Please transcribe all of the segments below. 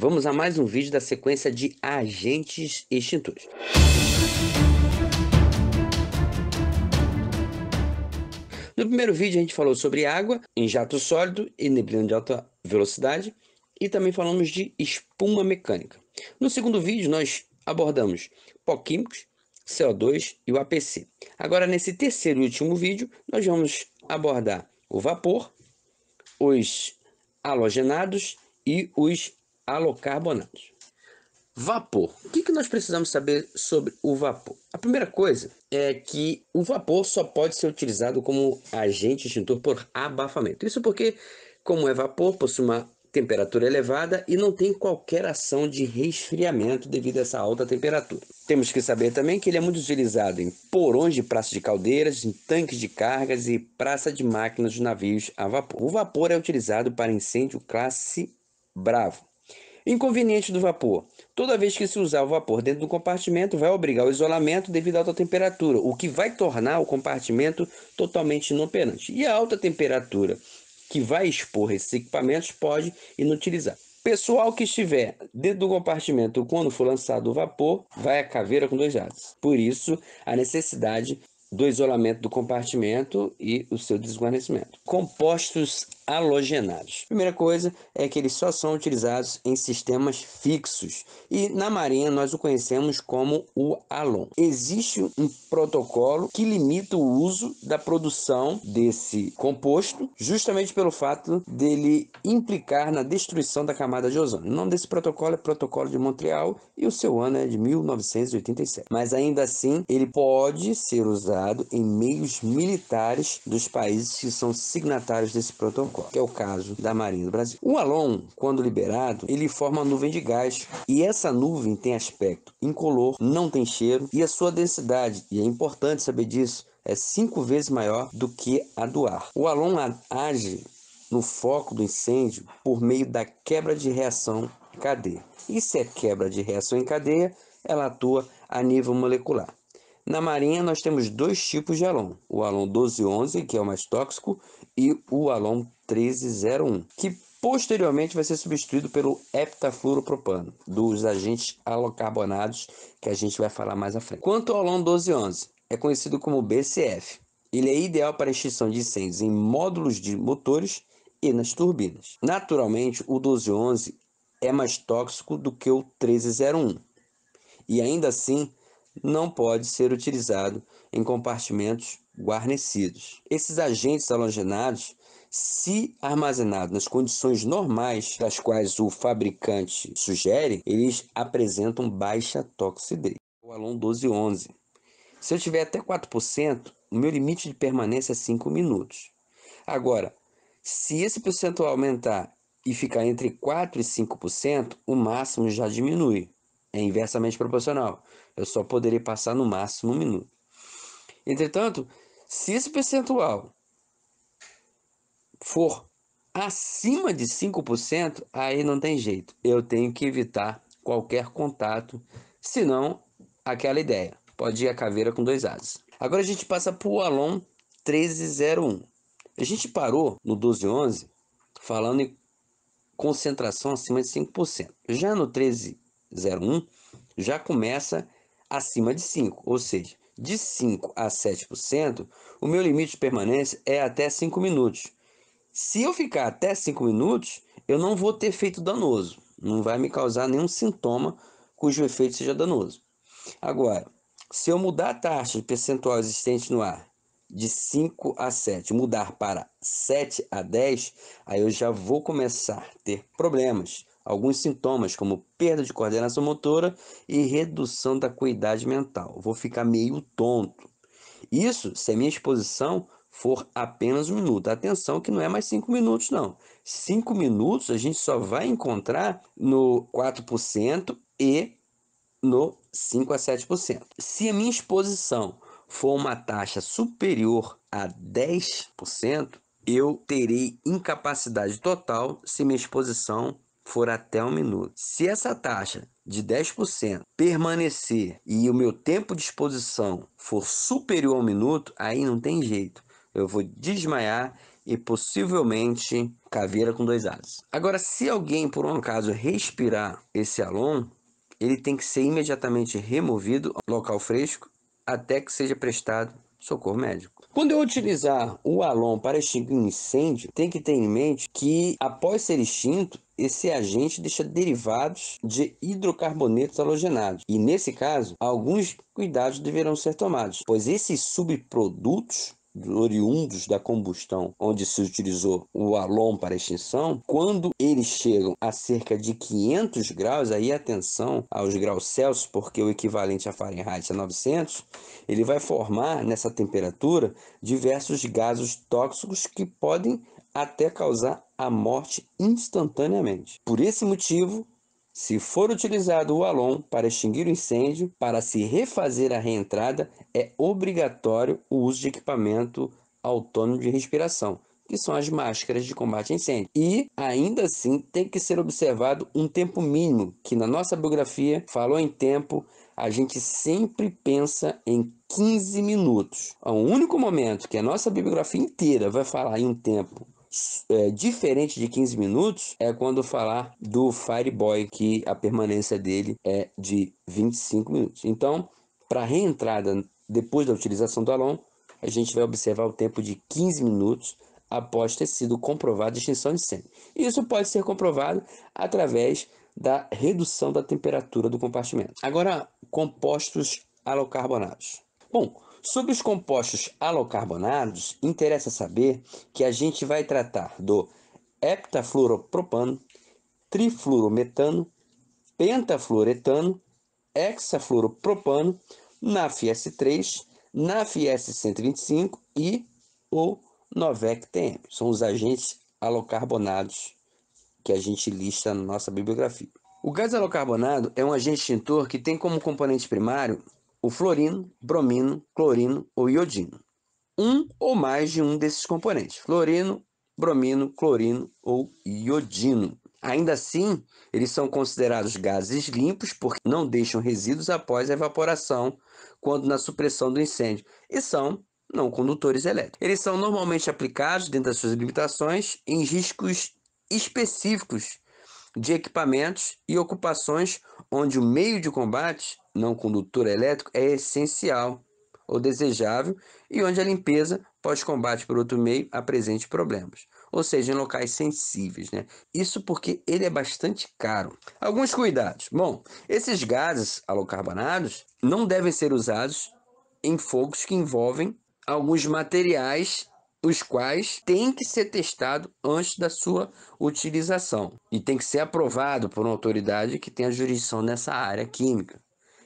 Vamos a mais um vídeo da sequência de agentes extintores. No primeiro vídeo a gente falou sobre água em jato sólido e neblina de alta velocidade e também falamos de espuma mecânica. No segundo vídeo nós abordamos pó químicos, CO2 e o APC. Agora nesse terceiro e último vídeo nós vamos abordar o vapor, os halogenados e os alocarbonados. Vapor. O que, que nós precisamos saber sobre o vapor? A primeira coisa é que o vapor só pode ser utilizado como agente extintor por abafamento. Isso porque, como é vapor, possui uma temperatura elevada e não tem qualquer ação de resfriamento devido a essa alta temperatura. Temos que saber também que ele é muito utilizado em porões de praças de caldeiras, em tanques de cargas e praça de máquinas de navios a vapor. O vapor é utilizado para incêndio classe Bravo, Inconveniente do vapor. Toda vez que se usar o vapor dentro do compartimento, vai obrigar o isolamento devido à alta temperatura, o que vai tornar o compartimento totalmente inoperante. E a alta temperatura que vai expor esses equipamentos pode inutilizar. Pessoal que estiver dentro do compartimento quando for lançado o vapor, vai a caveira com dois lados. Por isso, a necessidade do isolamento do compartimento e o seu desguarnecimento. Compostos halogenados. Primeira coisa é que eles só são utilizados em sistemas fixos e na marinha nós o conhecemos como o halon. Existe um protocolo que limita o uso da produção desse composto justamente pelo fato dele implicar na destruição da camada de ozônio. O nome desse protocolo é Protocolo de Montreal e o seu ano é de 1987. Mas ainda assim, ele pode ser usado em meios militares dos países que são signatários desse protocolo que é o caso da Marinha do Brasil. O Alon, quando liberado, ele forma nuvem de gás e essa nuvem tem aspecto incolor, não tem cheiro e a sua densidade, e é importante saber disso, é cinco vezes maior do que a do ar. O Alon age no foco do incêndio por meio da quebra de reação em cadeia. E se é quebra de reação em cadeia, ela atua a nível molecular. Na marinha, nós temos dois tipos de alon: o alon 1211, que é o mais tóxico, e o alon 1301, que posteriormente vai ser substituído pelo heptafluoropropano, dos agentes alocarbonados que a gente vai falar mais à frente. Quanto ao alon 1211, é conhecido como BCF. Ele é ideal para extinção de incêndios em módulos de motores e nas turbinas. Naturalmente, o 1211 é mais tóxico do que o 1301. E ainda assim, não pode ser utilizado em compartimentos guarnecidos. Esses agentes halogenados, se armazenados nas condições normais das quais o fabricante sugere, eles apresentam baixa toxicidade. O Alon 1211. Se eu tiver até 4%, o meu limite de permanência é 5 minutos. Agora, se esse percentual aumentar e ficar entre 4% e 5%, o máximo já diminui. É inversamente proporcional. Eu só poderei passar no máximo um minuto. Entretanto, se esse percentual for acima de 5%, aí não tem jeito. Eu tenho que evitar qualquer contato, senão aquela ideia. Pode ir a caveira com dois asas. Agora a gente passa para o Alon 1301. A gente parou no 1211 falando em concentração acima de 5%. Já no 13 0,1 já começa acima de 5, ou seja, de 5 a 7%, o meu limite de permanência é até 5 minutos. Se eu ficar até 5 minutos, eu não vou ter efeito danoso, não vai me causar nenhum sintoma cujo efeito seja danoso. Agora, se eu mudar a taxa de percentual existente no ar de 5 a 7, mudar para 7 a 10, aí eu já vou começar a ter problemas alguns sintomas, como perda de coordenação motora e redução da acuidade mental. Vou ficar meio tonto. Isso se a minha exposição for apenas um minuto. Atenção que não é mais cinco minutos, não. Cinco minutos a gente só vai encontrar no 4% e no 5 a 7%. Se a minha exposição for uma taxa superior a 10%, eu terei incapacidade total se minha exposição for até um minuto. Se essa taxa de 10% permanecer e o meu tempo de exposição for superior a um minuto, aí não tem jeito. Eu vou desmaiar e possivelmente caveira com dois asas. Agora, se alguém por um acaso respirar esse alon, ele tem que ser imediatamente removido ao local fresco até que seja prestado socorro médico. Quando eu utilizar o alon para extinguir um incêndio, tem que ter em mente que após ser extinto, esse agente deixa derivados de hidrocarbonetos halogenados. E nesse caso, alguns cuidados deverão ser tomados, pois esses subprodutos oriundos da combustão, onde se utilizou o alon para extinção, quando eles chegam a cerca de 500 graus, aí atenção aos graus Celsius, porque o equivalente a Fahrenheit é 900, ele vai formar nessa temperatura diversos gases tóxicos que podem até causar a morte instantaneamente. Por esse motivo, se for utilizado o alon para extinguir o incêndio, para se refazer a reentrada, é obrigatório o uso de equipamento autônomo de respiração, que são as máscaras de combate a incêndio. E ainda assim tem que ser observado um tempo mínimo, que na nossa biografia falou em tempo, a gente sempre pensa em 15 minutos. O único momento que a nossa bibliografia inteira vai falar em um tempo é, diferente de 15 minutos é quando falar do Fireboy, que a permanência dele é de 25 minutos. Então, para reentrada depois da utilização do Alon, a gente vai observar o tempo de 15 minutos após ter sido comprovada a extinção de incêndio. Isso pode ser comprovado através da redução da temperatura do compartimento. Agora, compostos alocarbonados. Bom, Sobre os compostos alocarbonados, interessa saber que a gente vai tratar do heptafluoropropano, trifluorometano, pentafluoretano, hexafluoropropano, s 3 s 125 e o Novec-TM. São os agentes alocarbonados que a gente lista na nossa bibliografia. O gás alocarbonado é um agente extintor que tem como componente primário o fluorino, bromino, clorino ou iodino. Um ou mais de um desses componentes, fluorino, bromino, clorino ou iodino. Ainda assim, eles são considerados gases limpos porque não deixam resíduos após a evaporação, quando na supressão do incêndio, e são não condutores elétricos. Eles são normalmente aplicados, dentro das suas limitações, em riscos específicos de equipamentos e ocupações onde o meio de combate, não condutor elétrico, é essencial ou desejável e onde a limpeza pós-combate por outro meio apresente problemas, ou seja, em locais sensíveis, né? Isso porque ele é bastante caro. Alguns cuidados. Bom, esses gases alocarbonados não devem ser usados em fogos que envolvem alguns materiais os quais têm que ser testado antes da sua utilização e tem que ser aprovado por uma autoridade que tenha jurisdição nessa área química.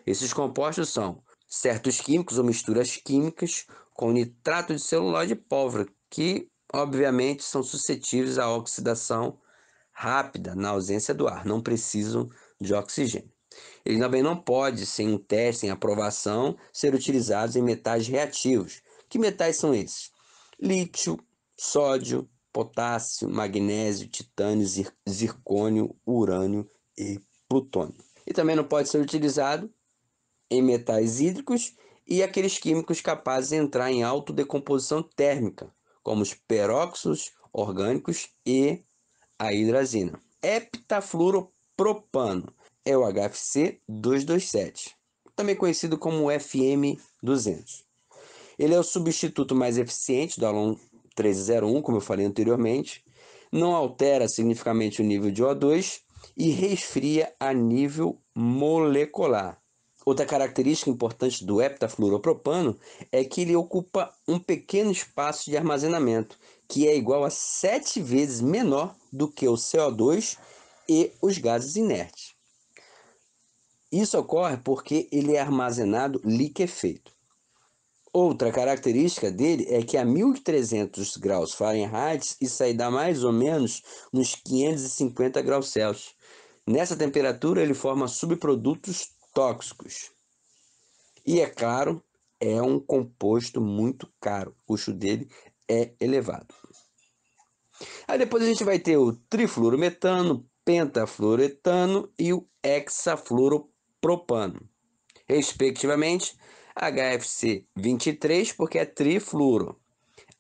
Esses compostos são certos químicos ou misturas químicas com nitrato de celulose de pólvora, que obviamente são suscetíveis à oxidação rápida na ausência do ar, não precisam de oxigênio. Ele também não pode, sem um teste, sem aprovação, ser utilizados em metais reativos. Que metais são esses? lítio, sódio, potássio, magnésio, titânio, zir zircônio, urânio e plutônio. E também não pode ser utilizado em metais hídricos e aqueles químicos capazes de entrar em autodecomposição térmica, como os peróxidos orgânicos e a hidrazina. Heptafluoropropano é o HFC 227, também conhecido como FM200. Ele é o substituto mais eficiente do Alon 1301, como eu falei anteriormente, não altera significativamente o nível de O2 e resfria a nível molecular. Outra característica importante do heptafluoropropano é que ele ocupa um pequeno espaço de armazenamento, que é igual a sete vezes menor do que o CO2 e os gases inertes. Isso ocorre porque ele é armazenado liquefeito. Outra característica dele é que a 1300 graus Fahrenheit isso aí dá mais ou menos nos 550 graus Celsius. Nessa temperatura ele forma subprodutos tóxicos. E é claro, é um composto muito caro, o custo dele é elevado. Aí depois a gente vai ter o trifluorometano, pentafluoretano e o hexafluoropropano, respectivamente HFC 23 porque é trifluoro.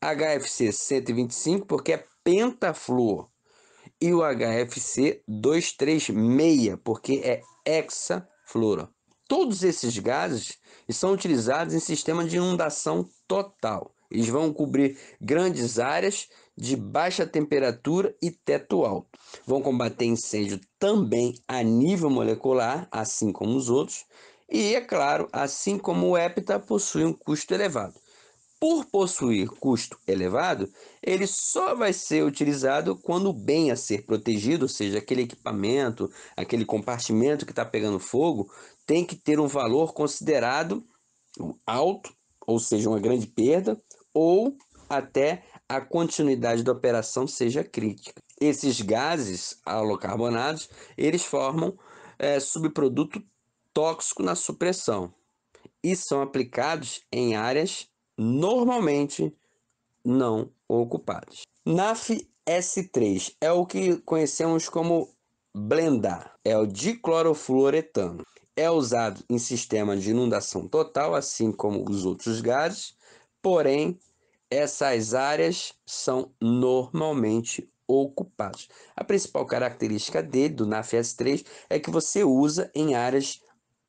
HFC 125 porque é pentafluor. E o HFC 236 porque é hexafluoro. Todos esses gases são utilizados em sistema de inundação total. Eles vão cobrir grandes áreas de baixa temperatura e teto alto. Vão combater incêndio também a nível molecular, assim como os outros, e, é claro, assim como o EPTA, possui um custo elevado. Por possuir custo elevado, ele só vai ser utilizado quando o bem a ser protegido, ou seja, aquele equipamento, aquele compartimento que está pegando fogo, tem que ter um valor considerado alto, ou seja, uma grande perda, ou até a continuidade da operação seja crítica. Esses gases halocarbonados eles formam é, subproduto tóxico na supressão e são aplicados em áreas normalmente não ocupadas. NAF S3 é o que conhecemos como blendar, é o diclorofluoretano. É usado em sistema de inundação total, assim como os outros gases, porém essas áreas são normalmente ocupadas. A principal característica dele, do NAF S3, é que você usa em áreas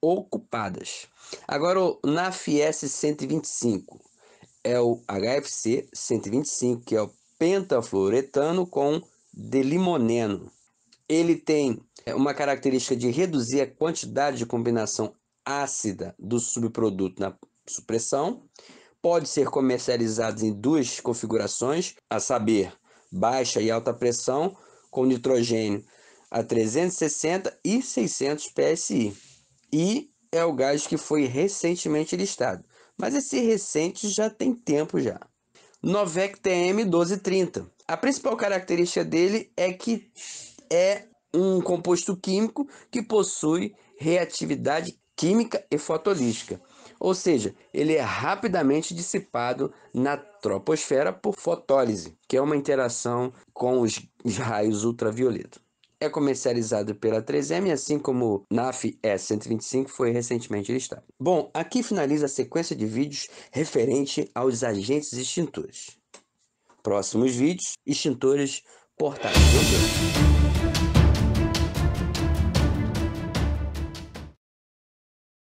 ocupadas. Agora, o NAFS 125 é o HFC 125, que é o pentafluoretano com delimoneno. Ele tem é, uma característica de reduzir a quantidade de combinação ácida do subproduto na supressão. Pode ser comercializado em duas configurações, a saber, baixa e alta pressão, com nitrogênio a 360 e 600 psi. E é o gás que foi recentemente listado. Mas esse recente já tem tempo já. Novec TM1230. A principal característica dele é que é um composto químico que possui reatividade química e fotolítica, ou seja, ele é rapidamente dissipado na troposfera por fotólise, que é uma interação com os raios ultravioleta é comercializado pela 3M, assim como NAF E125 foi recentemente listado. Bom, aqui finaliza a sequência de vídeos referente aos agentes extintores. Próximos vídeos, extintores portáteis.